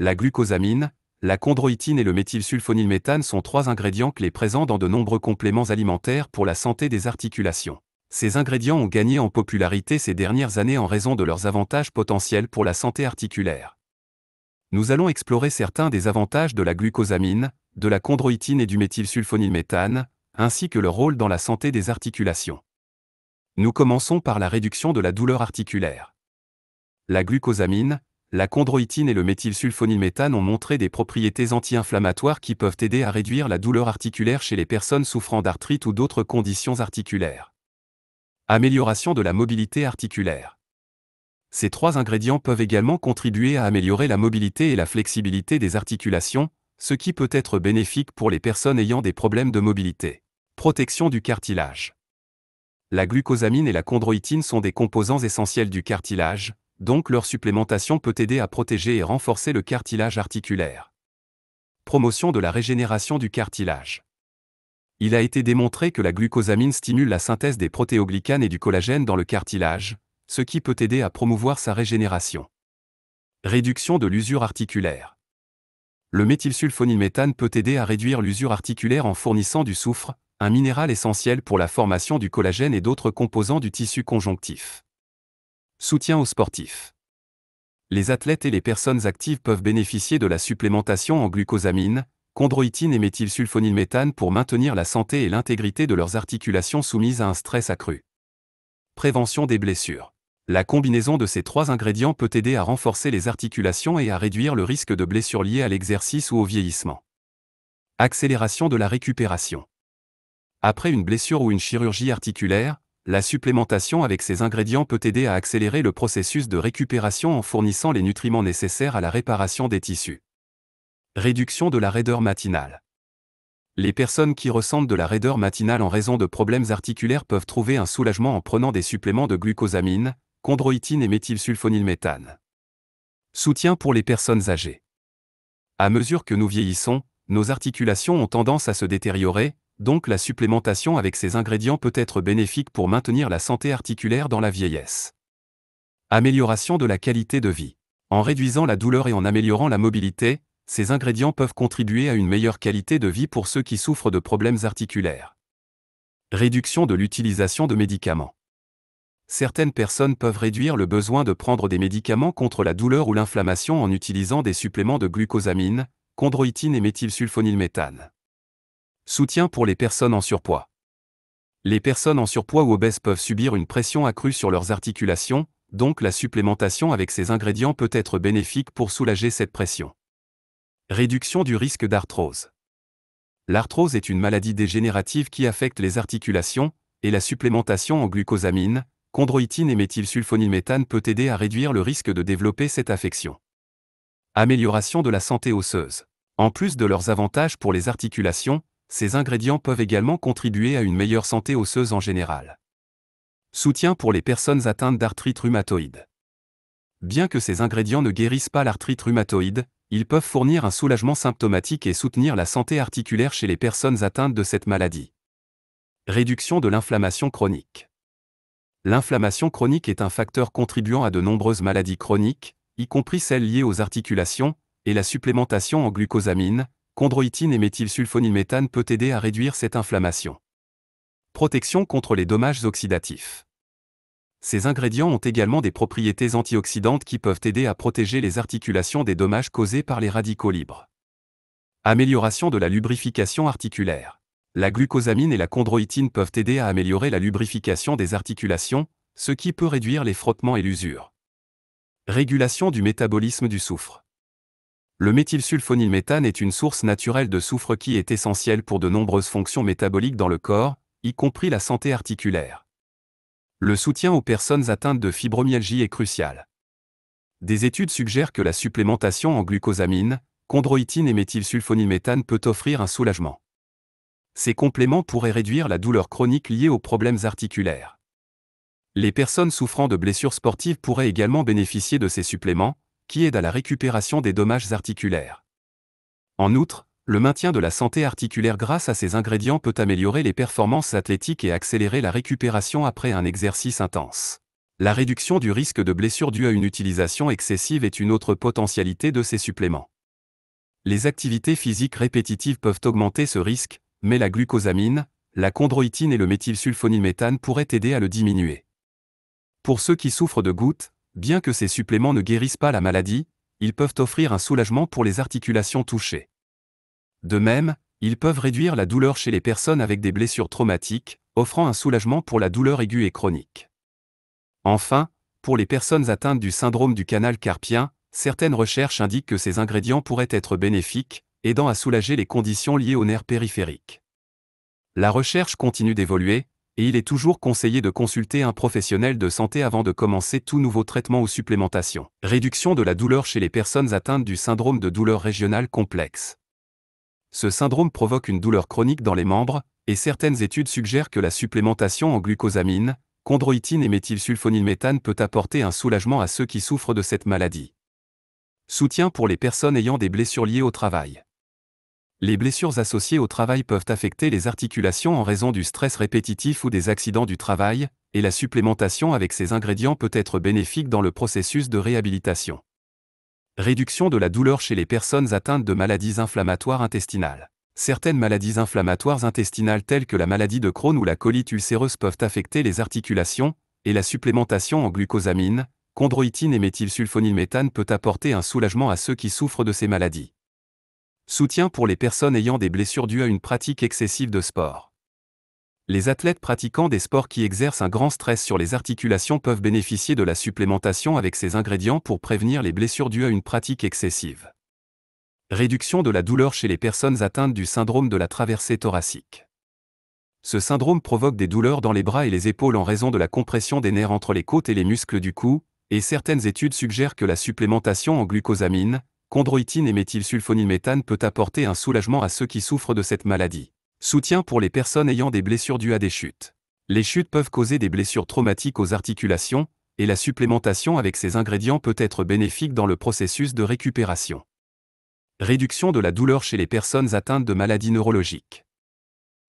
la glucosamine, la chondroïtine et le méthylsulfonylméthane sont trois ingrédients clés présents dans de nombreux compléments alimentaires pour la santé des articulations. Ces ingrédients ont gagné en popularité ces dernières années en raison de leurs avantages potentiels pour la santé articulaire. Nous allons explorer certains des avantages de la glucosamine, de la chondroïtine et du méthylsulfonylméthane, ainsi que leur rôle dans la santé des articulations. Nous commençons par la réduction de la douleur articulaire. La glucosamine, la chondroïtine et le méthylsulfonylméthane ont montré des propriétés anti-inflammatoires qui peuvent aider à réduire la douleur articulaire chez les personnes souffrant d'arthrite ou d'autres conditions articulaires. Amélioration de la mobilité articulaire. Ces trois ingrédients peuvent également contribuer à améliorer la mobilité et la flexibilité des articulations, ce qui peut être bénéfique pour les personnes ayant des problèmes de mobilité. Protection du cartilage. La glucosamine et la chondroïtine sont des composants essentiels du cartilage, donc leur supplémentation peut aider à protéger et renforcer le cartilage articulaire. Promotion de la régénération du cartilage. Il a été démontré que la glucosamine stimule la synthèse des protéoglycanes et du collagène dans le cartilage, ce qui peut aider à promouvoir sa régénération. Réduction de l'usure articulaire. Le méthylsulfonylméthane peut aider à réduire l'usure articulaire en fournissant du soufre, un minéral essentiel pour la formation du collagène et d'autres composants du tissu conjonctif. Soutien aux sportifs. Les athlètes et les personnes actives peuvent bénéficier de la supplémentation en glucosamine, chondroïtine et méthylsulfonylméthane pour maintenir la santé et l'intégrité de leurs articulations soumises à un stress accru. Prévention des blessures. La combinaison de ces trois ingrédients peut aider à renforcer les articulations et à réduire le risque de blessures liées à l'exercice ou au vieillissement. Accélération de la récupération. Après une blessure ou une chirurgie articulaire, la supplémentation avec ces ingrédients peut aider à accélérer le processus de récupération en fournissant les nutriments nécessaires à la réparation des tissus. Réduction de la raideur matinale. Les personnes qui ressentent de la raideur matinale en raison de problèmes articulaires peuvent trouver un soulagement en prenant des suppléments de glucosamine, chondroitine et méthylsulfonylméthane. Soutien pour les personnes âgées. À mesure que nous vieillissons, nos articulations ont tendance à se détériorer, donc la supplémentation avec ces ingrédients peut être bénéfique pour maintenir la santé articulaire dans la vieillesse. Amélioration de la qualité de vie. En réduisant la douleur et en améliorant la mobilité, ces ingrédients peuvent contribuer à une meilleure qualité de vie pour ceux qui souffrent de problèmes articulaires. Réduction de l'utilisation de médicaments. Certaines personnes peuvent réduire le besoin de prendre des médicaments contre la douleur ou l'inflammation en utilisant des suppléments de glucosamine, chondroïtine et méthylsulfonylméthane. Soutien pour les personnes en surpoids. Les personnes en surpoids ou obèses peuvent subir une pression accrue sur leurs articulations, donc la supplémentation avec ces ingrédients peut être bénéfique pour soulager cette pression. Réduction du risque d'arthrose. L'arthrose est une maladie dégénérative qui affecte les articulations, et la supplémentation en glucosamine, chondroitine et méthylsulfonylméthane peut aider à réduire le risque de développer cette affection. Amélioration de la santé osseuse. En plus de leurs avantages pour les articulations, ces ingrédients peuvent également contribuer à une meilleure santé osseuse en général. Soutien pour les personnes atteintes d'arthrite rhumatoïde. Bien que ces ingrédients ne guérissent pas l'arthrite rhumatoïde, ils peuvent fournir un soulagement symptomatique et soutenir la santé articulaire chez les personnes atteintes de cette maladie. Réduction de l'inflammation chronique. L'inflammation chronique est un facteur contribuant à de nombreuses maladies chroniques, y compris celles liées aux articulations, et la supplémentation en glucosamine, chondroïtine et méthylsulfonylméthane peut aider à réduire cette inflammation. Protection contre les dommages oxydatifs. Ces ingrédients ont également des propriétés antioxydantes qui peuvent aider à protéger les articulations des dommages causés par les radicaux libres. Amélioration de la lubrification articulaire. La glucosamine et la chondroïtine peuvent aider à améliorer la lubrification des articulations, ce qui peut réduire les frottements et l'usure. Régulation du métabolisme du soufre. Le méthylsulfonylméthane est une source naturelle de soufre qui est essentielle pour de nombreuses fonctions métaboliques dans le corps, y compris la santé articulaire. Le soutien aux personnes atteintes de fibromyalgie est crucial. Des études suggèrent que la supplémentation en glucosamine, chondroïtine et méthylsulfonylméthane peut offrir un soulagement. Ces compléments pourraient réduire la douleur chronique liée aux problèmes articulaires. Les personnes souffrant de blessures sportives pourraient également bénéficier de ces suppléments, qui aide à la récupération des dommages articulaires. En outre, le maintien de la santé articulaire grâce à ces ingrédients peut améliorer les performances athlétiques et accélérer la récupération après un exercice intense. La réduction du risque de blessure due à une utilisation excessive est une autre potentialité de ces suppléments. Les activités physiques répétitives peuvent augmenter ce risque, mais la glucosamine, la chondroïtine et le méthylsulfonyméthane pourraient aider à le diminuer. Pour ceux qui souffrent de gouttes, Bien que ces suppléments ne guérissent pas la maladie, ils peuvent offrir un soulagement pour les articulations touchées. De même, ils peuvent réduire la douleur chez les personnes avec des blessures traumatiques, offrant un soulagement pour la douleur aiguë et chronique. Enfin, pour les personnes atteintes du syndrome du canal carpien, certaines recherches indiquent que ces ingrédients pourraient être bénéfiques, aidant à soulager les conditions liées aux nerfs périphériques. La recherche continue d'évoluer, et il est toujours conseillé de consulter un professionnel de santé avant de commencer tout nouveau traitement ou supplémentation. Réduction de la douleur chez les personnes atteintes du syndrome de douleur régionale complexe. Ce syndrome provoque une douleur chronique dans les membres, et certaines études suggèrent que la supplémentation en glucosamine, chondroïtine et méthylsulfonylméthane peut apporter un soulagement à ceux qui souffrent de cette maladie. Soutien pour les personnes ayant des blessures liées au travail. Les blessures associées au travail peuvent affecter les articulations en raison du stress répétitif ou des accidents du travail, et la supplémentation avec ces ingrédients peut être bénéfique dans le processus de réhabilitation. Réduction de la douleur chez les personnes atteintes de maladies inflammatoires intestinales. Certaines maladies inflammatoires intestinales telles que la maladie de Crohn ou la colite ulcéreuse peuvent affecter les articulations, et la supplémentation en glucosamine, chondroïtine et méthylsulfonylméthane peut apporter un soulagement à ceux qui souffrent de ces maladies. Soutien pour les personnes ayant des blessures dues à une pratique excessive de sport. Les athlètes pratiquant des sports qui exercent un grand stress sur les articulations peuvent bénéficier de la supplémentation avec ces ingrédients pour prévenir les blessures dues à une pratique excessive. Réduction de la douleur chez les personnes atteintes du syndrome de la traversée thoracique. Ce syndrome provoque des douleurs dans les bras et les épaules en raison de la compression des nerfs entre les côtes et les muscles du cou, et certaines études suggèrent que la supplémentation en glucosamine, chondroïtine et méthylsulfonylméthane peut apporter un soulagement à ceux qui souffrent de cette maladie. Soutien pour les personnes ayant des blessures dues à des chutes. Les chutes peuvent causer des blessures traumatiques aux articulations, et la supplémentation avec ces ingrédients peut être bénéfique dans le processus de récupération. Réduction de la douleur chez les personnes atteintes de maladies neurologiques.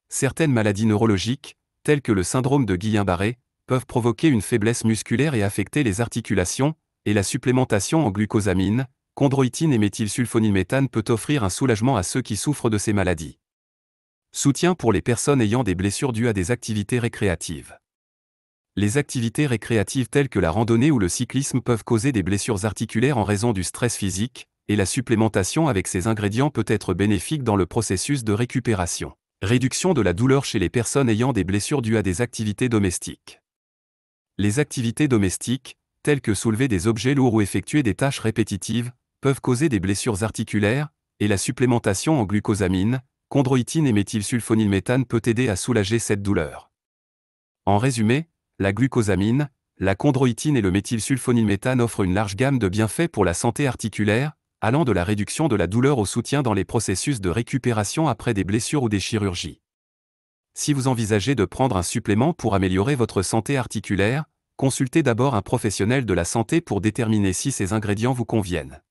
Certaines maladies neurologiques, telles que le syndrome de Guillain-Barré, peuvent provoquer une faiblesse musculaire et affecter les articulations, et la supplémentation en glucosamine, Chondroitine et méthylsulfonylméthane peut offrir un soulagement à ceux qui souffrent de ces maladies. Soutien pour les personnes ayant des blessures dues à des activités récréatives. Les activités récréatives telles que la randonnée ou le cyclisme peuvent causer des blessures articulaires en raison du stress physique, et la supplémentation avec ces ingrédients peut être bénéfique dans le processus de récupération. Réduction de la douleur chez les personnes ayant des blessures dues à des activités domestiques. Les activités domestiques, telles que soulever des objets lourds ou effectuer des tâches répétitives, peuvent causer des blessures articulaires, et la supplémentation en glucosamine, chondroïtine et méthylsulfonylméthane peut aider à soulager cette douleur. En résumé, la glucosamine, la chondroïtine et le méthylsulfonylméthane offrent une large gamme de bienfaits pour la santé articulaire, allant de la réduction de la douleur au soutien dans les processus de récupération après des blessures ou des chirurgies. Si vous envisagez de prendre un supplément pour améliorer votre santé articulaire, consultez d'abord un professionnel de la santé pour déterminer si ces ingrédients vous conviennent.